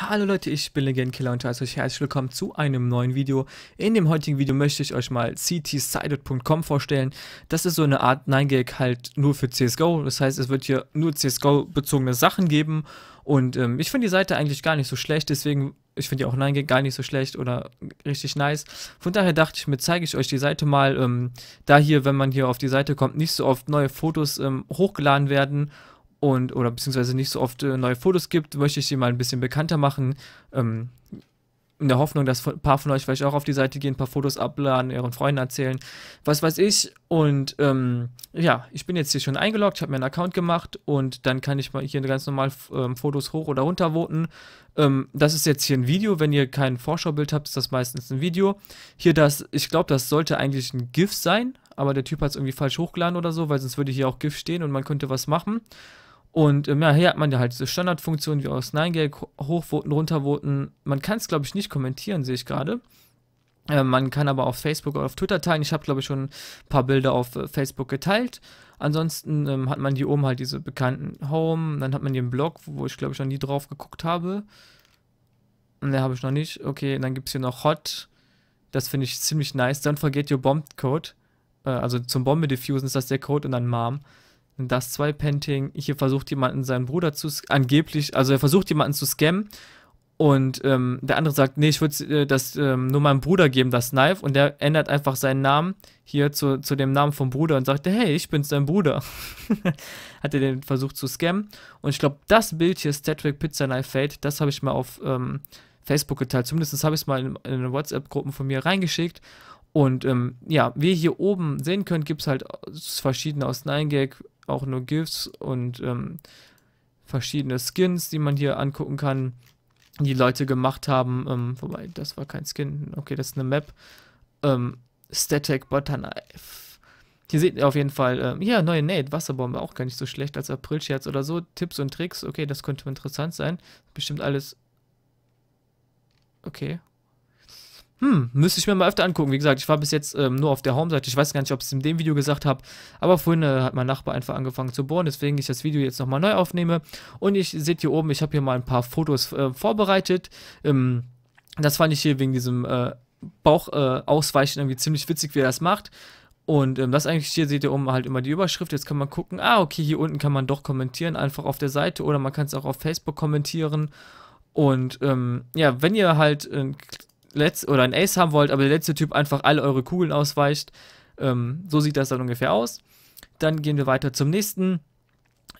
Hallo Leute, ich bin Legendenkiller und heiße euch herzlich willkommen zu einem neuen Video. In dem heutigen Video möchte ich euch mal ctsided.com vorstellen. Das ist so eine Art 9gag halt nur für CSGO. Das heißt, es wird hier nur CSGO-bezogene Sachen geben. Und ähm, ich finde die Seite eigentlich gar nicht so schlecht, deswegen, ich finde die auch 9gag gar nicht so schlecht oder richtig nice. Von daher dachte ich mir, zeige ich euch die Seite mal, ähm, da hier, wenn man hier auf die Seite kommt, nicht so oft neue Fotos ähm, hochgeladen werden und oder beziehungsweise nicht so oft äh, neue Fotos gibt, möchte ich sie mal ein bisschen bekannter machen. Ähm, in der Hoffnung, dass ein paar von euch vielleicht auch auf die Seite gehen, ein paar Fotos abladen, ihren Freunden erzählen, was weiß ich. Und ähm, ja, ich bin jetzt hier schon eingeloggt, ich habe mir einen Account gemacht und dann kann ich mal hier ganz normal ähm, Fotos hoch oder runter voten. Ähm, das ist jetzt hier ein Video, wenn ihr kein Vorschaubild habt, ist das meistens ein Video. Hier das, ich glaube, das sollte eigentlich ein GIF sein, aber der Typ hat es irgendwie falsch hochgeladen oder so, weil sonst würde hier auch GIF stehen und man könnte was machen. Und ähm, ja, hier hat man ja halt so Standardfunktionen wie aus 9gag, hochvoten, runtervoten. Man kann es, glaube ich, nicht kommentieren, sehe ich gerade. Äh, man kann aber auf Facebook oder auf Twitter teilen. Ich habe, glaube ich, schon ein paar Bilder auf äh, Facebook geteilt. Ansonsten ähm, hat man hier oben halt diese bekannten Home. Dann hat man hier einen Blog, wo ich, glaube ich, noch nie drauf geguckt habe. Ne, habe ich noch nicht. Okay, dann gibt es hier noch Hot. Das finde ich ziemlich nice. Don't forget your bomb code. Äh, also zum Bombe diffusen ist das der Code und dann Mom. Das 2 Painting, hier versucht jemanden seinen Bruder zu, angeblich, also er versucht jemanden zu scammen und ähm, der andere sagt, nee, ich würde äh, das ähm, nur meinem Bruder geben, das Knife. Und der ändert einfach seinen Namen hier zu, zu dem Namen vom Bruder und sagt, hey, ich bin sein Bruder. Hat er den versucht zu scammen. Und ich glaube, das Bild hier, Statwick Pizza Knife Fate, das habe ich mal auf ähm, Facebook geteilt. Zumindest habe ich es mal in, in WhatsApp-Gruppen von mir reingeschickt. Und ähm, ja, wie ihr hier oben sehen könnt, gibt halt, äh, es halt verschiedene aus 9gag auch nur GIFs und ähm, verschiedene Skins, die man hier angucken kann, die Leute gemacht haben. Ähm, wobei, das war kein Skin. Okay, das ist eine Map. Ähm, Static Butterknife. Hier seht ihr auf jeden Fall, ähm, ja, neue Nate, Wasserbombe, auch gar nicht so schlecht als Aprilscherz oder so. Tipps und Tricks, okay, das könnte interessant sein. Bestimmt alles. Okay, hm, müsste ich mir mal öfter angucken. Wie gesagt, ich war bis jetzt ähm, nur auf der Home-Seite. Ich weiß gar nicht, ob ich es in dem Video gesagt habe. Aber vorhin äh, hat mein Nachbar einfach angefangen zu bohren, deswegen ich das Video jetzt nochmal neu aufnehme. Und ich seht hier oben, ich habe hier mal ein paar Fotos äh, vorbereitet. Ähm, das fand ich hier wegen diesem äh, Bauch äh, ausweichen irgendwie ziemlich witzig, wie er das macht. Und ähm, das eigentlich hier seht ihr oben halt immer die Überschrift. Jetzt kann man gucken, ah, okay, hier unten kann man doch kommentieren, einfach auf der Seite oder man kann es auch auf Facebook kommentieren. Und ähm, ja, wenn ihr halt äh, letzt oder ein Ace haben wollt, aber der letzte Typ einfach alle eure Kugeln ausweicht. Ähm, so sieht das dann ungefähr aus. Dann gehen wir weiter zum nächsten.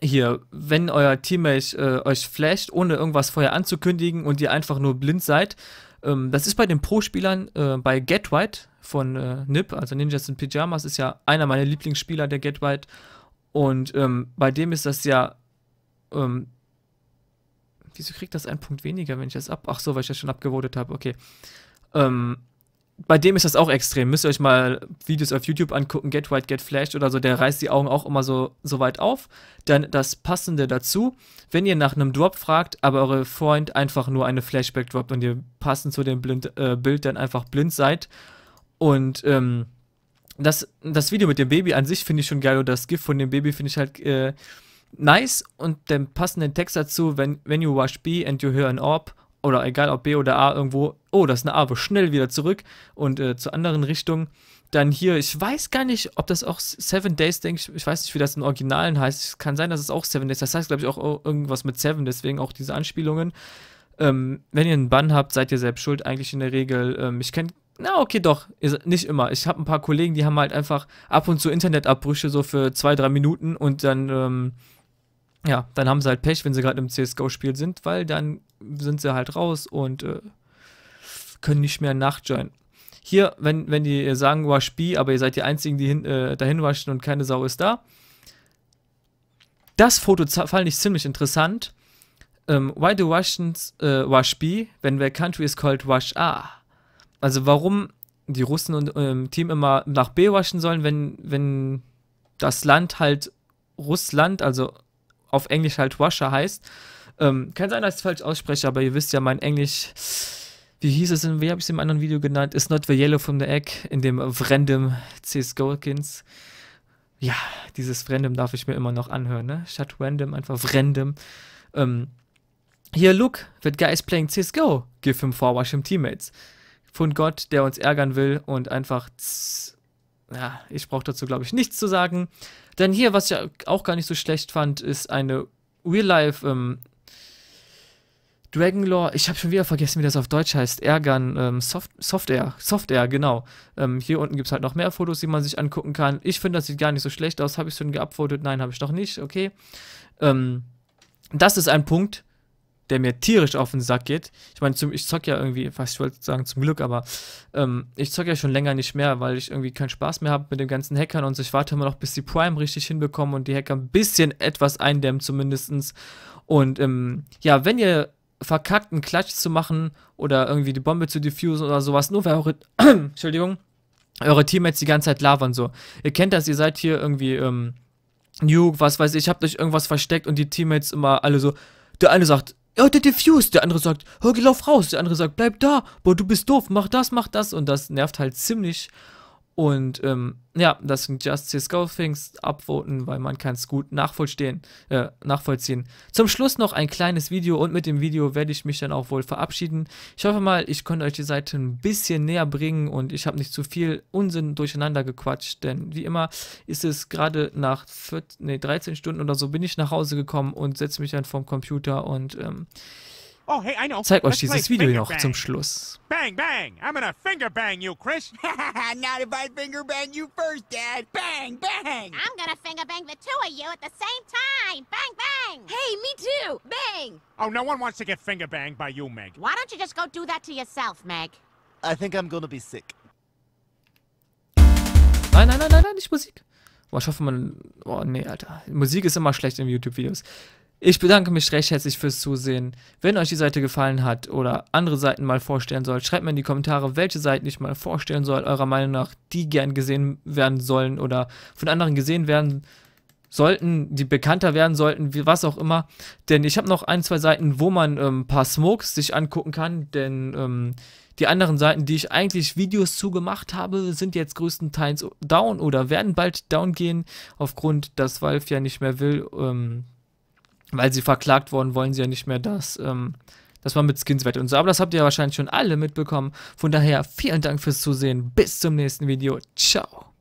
Hier, wenn euer Teammate äh, euch flasht, ohne irgendwas vorher anzukündigen und ihr einfach nur blind seid, ähm, das ist bei den Pro-Spielern, äh, bei Get White von äh, Nip, also Ninjas in Pyjamas, ist ja einer meiner Lieblingsspieler, der Get White. Und ähm, bei dem ist das ja ähm, wieso kriegt das einen Punkt weniger, wenn ich das ab. Ach so, weil ich das schon abgewotet habe. Okay. Ähm, bei dem ist das auch extrem. Müsst ihr euch mal Videos auf YouTube angucken, Get White, Get Flashed oder so, der reißt die Augen auch immer so, so weit auf. Dann das Passende dazu, wenn ihr nach einem Drop fragt, aber eure Freund einfach nur eine Flashback droppt und ihr passend zu dem blind, äh, Bild dann einfach blind seid. Und ähm, das, das Video mit dem Baby an sich finde ich schon geil und das Gift von dem Baby finde ich halt äh, nice und den passenden Text dazu, wenn when you wash B and you hear an orb oder egal ob B oder A irgendwo, oh, das ist eine A, aber schnell wieder zurück und äh, zur anderen Richtung. Dann hier, ich weiß gar nicht, ob das auch Seven Days, denke ich, ich weiß nicht, wie das im Originalen heißt. Es kann sein, dass es auch Seven Days, das heißt, glaube ich, auch irgendwas mit Seven, deswegen auch diese Anspielungen. Ähm, wenn ihr einen Bann habt, seid ihr selbst schuld, eigentlich in der Regel. Ähm, ich kenne na, okay, doch. Nicht immer. Ich habe ein paar Kollegen, die haben halt einfach ab und zu Internetabbrüche so für zwei, drei Minuten und dann ähm, ja, dann haben sie halt Pech, wenn sie gerade im CSGO-Spiel sind, weil dann sind sie halt raus und äh, können nicht mehr nachjoinen. Hier, wenn, wenn die sagen, wasch B, aber ihr seid die Einzigen, die hin, äh, dahin waschen und keine Sau ist da. Das Foto fand ich ziemlich interessant. Ähm, why do Russians äh, wash B, when their country is called wash A? Also warum die Russen und im ähm, Team immer nach B waschen sollen, wenn, wenn das Land halt Russland, also auf Englisch halt Russia heißt. Ähm, kann sein, dass ich es falsch ausspreche, aber ihr wisst ja, mein Englisch, wie hieß es, in, wie habe ich es im anderen Video genannt? Is not the yellow from the egg in dem random CSGO-Kins. Ja, dieses random darf ich mir immer noch anhören, ne? Statt random einfach random. Ähm, hier, look, that guy is playing CSGO. Give him four washing teammates. Von Gott, der uns ärgern will und einfach tss, ja, ich brauche dazu, glaube ich, nichts zu sagen. Denn hier, was ich auch gar nicht so schlecht fand, ist eine Real-Life ähm, Dragonlore. Ich habe schon wieder vergessen, wie das auf Deutsch heißt. Ärgern, ähm, Soft, Software, Software, genau. Ähm, hier unten gibt es halt noch mehr Fotos, die man sich angucken kann. Ich finde, das sieht gar nicht so schlecht aus. Habe ich schon geupvotet? Nein, habe ich noch nicht. Okay. Ähm, das ist ein Punkt, der mir tierisch auf den Sack geht. Ich meine, ich zock ja irgendwie, was ich wollte sagen, zum Glück, aber ähm, ich zock ja schon länger nicht mehr, weil ich irgendwie keinen Spaß mehr habe mit den ganzen Hackern und so. Ich warte immer noch, bis die Prime richtig hinbekommen und die Hacker ein bisschen etwas eindämmen zumindestens. Und ähm, ja, wenn ihr verkackt, einen Klatsch zu machen oder irgendwie die Bombe zu diffusen oder sowas, nur weil eure, Entschuldigung, eure Teammates die ganze Zeit labern so. Ihr kennt das, ihr seid hier irgendwie, ähm, Nuke, was weiß ich, habt euch irgendwas versteckt und die Teammates immer alle so, der eine sagt, oh, der Diffuse, der andere sagt, Hör, geh, lauf raus, der andere sagt, bleib da, boah, du bist doof, mach das, mach das und das nervt halt ziemlich und ähm, ja, das sind Just Justice Things abvoten, weil man kann es gut nachvollziehen, äh, nachvollziehen. Zum Schluss noch ein kleines Video und mit dem Video werde ich mich dann auch wohl verabschieden. Ich hoffe mal, ich konnte euch die Seite ein bisschen näher bringen und ich habe nicht zu viel Unsinn durcheinander gequatscht, denn wie immer ist es gerade nach 14, nee, 13 Stunden oder so bin ich nach Hause gekommen und setze mich dann vorm Computer und ähm, Oh, hey, I know. Zeig euch dieses Video noch zum Schluss. Bang, bang. I'm gonna finger bang you, Chris. Not if I finger bang you first, Dad. Bang, bang. I'm gonna finger bang the two of you at the same time. Bang, bang. Hey, me too. Bang. Oh, no one wants to get finger banged by you, Meg. Why don't you just go do that to yourself, Meg? I think I'm gonna be sick. nein, nein, nein, nein, nicht Musik. Oh, ich hoffe, man... Oh, nee, Alter. Musik ist immer schlecht in YouTube-Videos. Ich bedanke mich recht herzlich fürs Zusehen. Wenn euch die Seite gefallen hat oder andere Seiten mal vorstellen soll, schreibt mir in die Kommentare, welche Seiten ich mal vorstellen soll, eurer Meinung nach, die gern gesehen werden sollen oder von anderen gesehen werden sollten, die bekannter werden sollten, wie, was auch immer. Denn ich habe noch ein, zwei Seiten, wo man ähm, ein paar Smokes sich angucken kann, denn ähm, die anderen Seiten, die ich eigentlich Videos zugemacht habe, sind jetzt größtenteils down oder werden bald down gehen, aufgrund, dass Valve ja nicht mehr will, ähm, weil sie verklagt worden, wollen sie ja nicht mehr, dass, ähm, dass man mit Skins wettet und so. Aber das habt ihr ja wahrscheinlich schon alle mitbekommen. Von daher vielen Dank fürs Zusehen. Bis zum nächsten Video. Ciao.